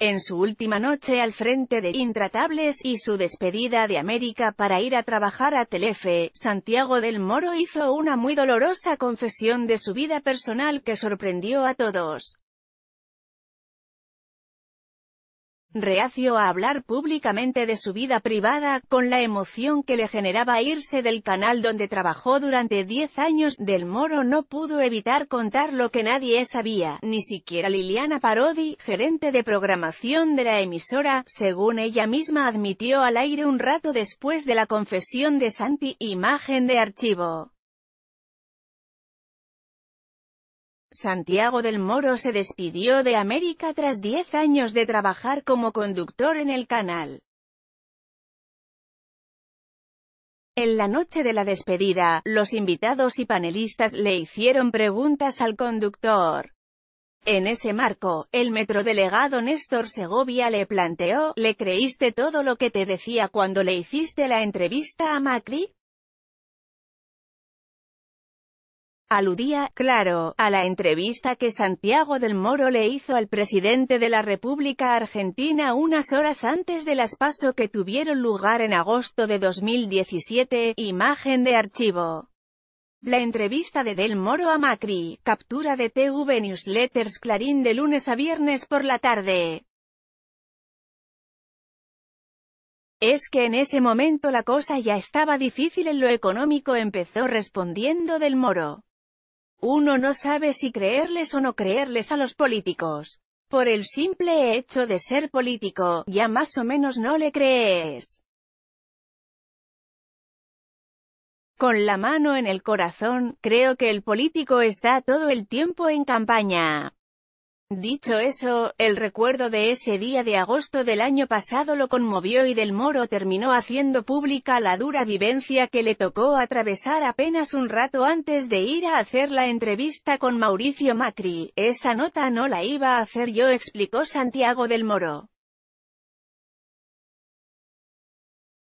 En su última noche al frente de Intratables y su despedida de América para ir a trabajar a Telefe, Santiago del Moro hizo una muy dolorosa confesión de su vida personal que sorprendió a todos. reacio a hablar públicamente de su vida privada, con la emoción que le generaba irse del canal donde trabajó durante 10 años, Del Moro no pudo evitar contar lo que nadie sabía, ni siquiera Liliana Parodi, gerente de programación de la emisora, según ella misma admitió al aire un rato después de la confesión de Santi, imagen de archivo. Santiago del Moro se despidió de América tras 10 años de trabajar como conductor en el canal. En la noche de la despedida, los invitados y panelistas le hicieron preguntas al conductor. En ese marco, el metrodelegado Néstor Segovia le planteó, ¿le creíste todo lo que te decía cuando le hiciste la entrevista a Macri? Aludía, claro, a la entrevista que Santiago del Moro le hizo al presidente de la República Argentina unas horas antes de las que tuvieron lugar en agosto de 2017, imagen de archivo. La entrevista de Del Moro a Macri, captura de TV Newsletters Clarín de lunes a viernes por la tarde. Es que en ese momento la cosa ya estaba difícil en lo económico empezó respondiendo Del Moro. Uno no sabe si creerles o no creerles a los políticos. Por el simple hecho de ser político, ya más o menos no le crees. Con la mano en el corazón, creo que el político está todo el tiempo en campaña. Dicho eso, el recuerdo de ese día de agosto del año pasado lo conmovió y Del Moro terminó haciendo pública la dura vivencia que le tocó atravesar apenas un rato antes de ir a hacer la entrevista con Mauricio Macri. Esa nota no la iba a hacer yo explicó Santiago Del Moro.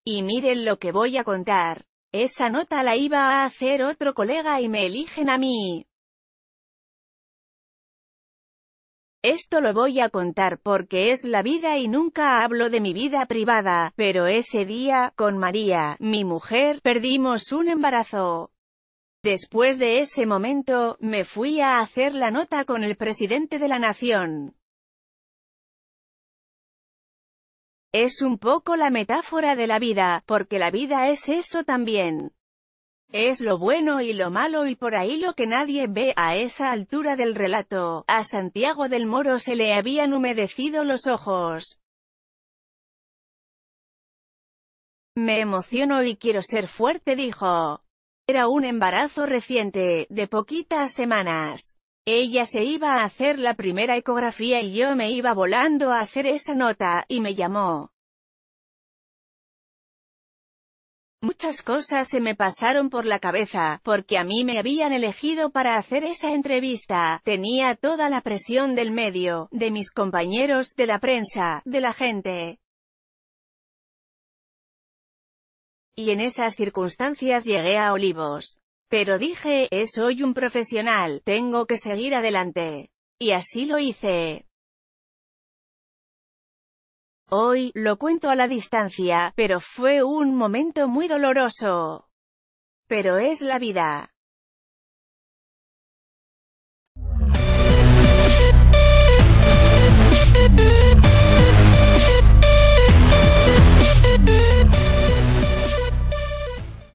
Y miren lo que voy a contar. Esa nota la iba a hacer otro colega y me eligen a mí. Esto lo voy a contar porque es la vida y nunca hablo de mi vida privada, pero ese día, con María, mi mujer, perdimos un embarazo. Después de ese momento, me fui a hacer la nota con el presidente de la nación. Es un poco la metáfora de la vida, porque la vida es eso también. Es lo bueno y lo malo y por ahí lo que nadie ve, a esa altura del relato, a Santiago del Moro se le habían humedecido los ojos. Me emociono y quiero ser fuerte dijo. Era un embarazo reciente, de poquitas semanas. Ella se iba a hacer la primera ecografía y yo me iba volando a hacer esa nota, y me llamó. Muchas cosas se me pasaron por la cabeza, porque a mí me habían elegido para hacer esa entrevista. Tenía toda la presión del medio, de mis compañeros, de la prensa, de la gente. Y en esas circunstancias llegué a Olivos. Pero dije, soy un profesional, tengo que seguir adelante. Y así lo hice. Hoy, lo cuento a la distancia, pero fue un momento muy doloroso. Pero es la vida.